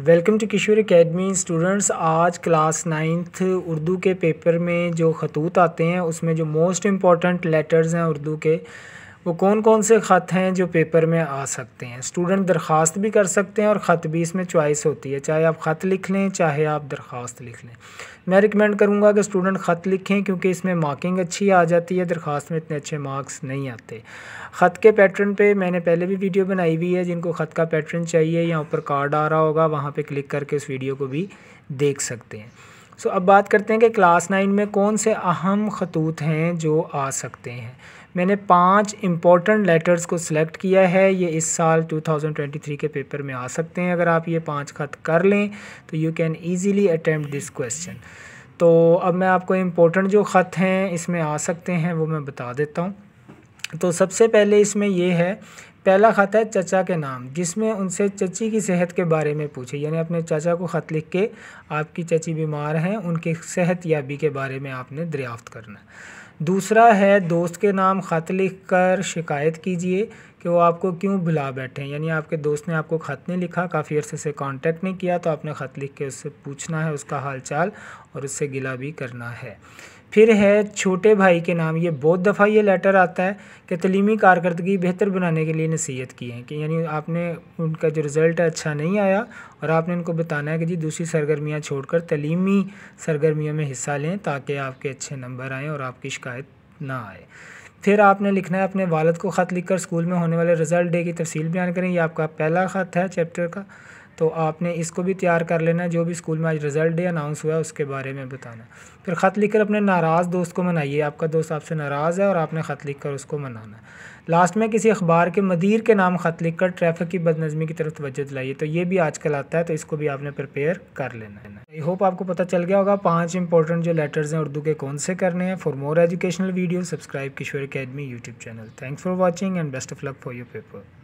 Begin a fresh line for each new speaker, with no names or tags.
welcome to Kishore academy students आज class ninth Urdu के paper में जो खतूत आते हैं उसमें जो मोस्ट इम्पॉर्टेंट लेटर्स हैं उर्दू के वो कौन कौन से ख़त हैं जो पेपर में आ सकते हैं स्टूडेंट दरख्वास्त भी कर सकते हैं और ख़त भी इसमें चॉइस होती है चाहे आप ख़त लिख लें चाहे आप दरख्वास्त लिख लें मैं रिकमेंड करूँगा कि स्टूडेंट ख़त लिखें क्योंकि इसमें मार्किंग अच्छी आ जाती है दरख्वास्त में इतने अच्छे मार्क्स नहीं आते ख़त के पैटर्न पे मैंने पहले भी वीडियो बनाई हुई है जिनको ख़त का पैटर्न चाहिए या ऊपर कार्ड आ रहा होगा वहाँ पर क्लिक करके उस वीडियो को भी देख सकते हैं सो अब बात करते हैं कि क्लास नाइन में कौन से अहम खतूत हैं जो आ सकते हैं मैंने पांच इम्पॉर्टेंट लेटर्स को सिलेक्ट किया है ये इस साल 2023 के पेपर में आ सकते हैं अगर आप ये पांच खत कर लें तो you can easily attempt this question तो अब मैं आपको इम्पोर्टेंट जो ख़त हैं इसमें आ सकते हैं वो मैं बता देता हूँ तो सबसे पहले इसमें यह है पहला ख़त है चचा के नाम जिसमें उनसे चची की सेहत के बारे में पूछे यानी अपने चाचा को ख़त लिख के आपकी चची बीमार हैं उनकी सेहत याबी के बारे में आपने दरियाफ्त करना दूसरा है दोस्त के नाम ख़त लिख कर शिकायत कीजिए कि वो आपको क्यों भुला बैठे यानी आपके दोस्त ने आपको ख़त नहीं लिखा काफ़ी अर्से से कांटेक्ट नहीं किया तो आपने ख़त लिख के उससे पूछना है उसका हालचाल और उससे गिला भी करना है फिर है छोटे भाई के नाम ये बहुत दफ़ा ये लेटर आता है कि तलीमी कारकर्दगी बेहतर बनाने के लिए नसीहत की है कि यानी आपने उनका जो रिज़ल्ट है अच्छा नहीं आया और आपने उनको बताना है कि जी दूसरी सरगर्मियाँ छोड़कर तलीमी सरगर्मियों में हिस्सा लें ताकि आपके अच्छे नंबर आएँ और आपकी शिकायत ना आए फिर आपने लिखना है अपने वालद को ख़त लिखकर स्कूल में होने वाले रिज़ल्ट डे की तफसील बयान करें यह आपका पहला ख़त है चैप्टर का तो आपने इसको भी तैयार कर लेना जो भी स्कूल में आज रिज़ल्ट डे अनाउंस हुआ है उसके बारे में बताना फिर ख़त लिखकर अपने नाराज़ दोस्त को मनाइए आपका दोस्त आपसे नाराज़ है और आपने ख़त लिख कर उसको मनाना लास्ट में किसी अखबार के मदीर के नाम ख़त लिख कर ट्रैफिक की बदनज़मी की तरफ तवज्जो दिलाइए तो ये भी आजकल आता है तो इसको भी आपने प्रिपेयर कर लेना है आई होप आपको पता चल गया होगा पाँच इंपॉर्टेंट जो लेटर्स हैं उर्दू के कौन से करने हैं for more educational video subscribe Kishore academy YouTube channel thanks for watching and best of luck for your paper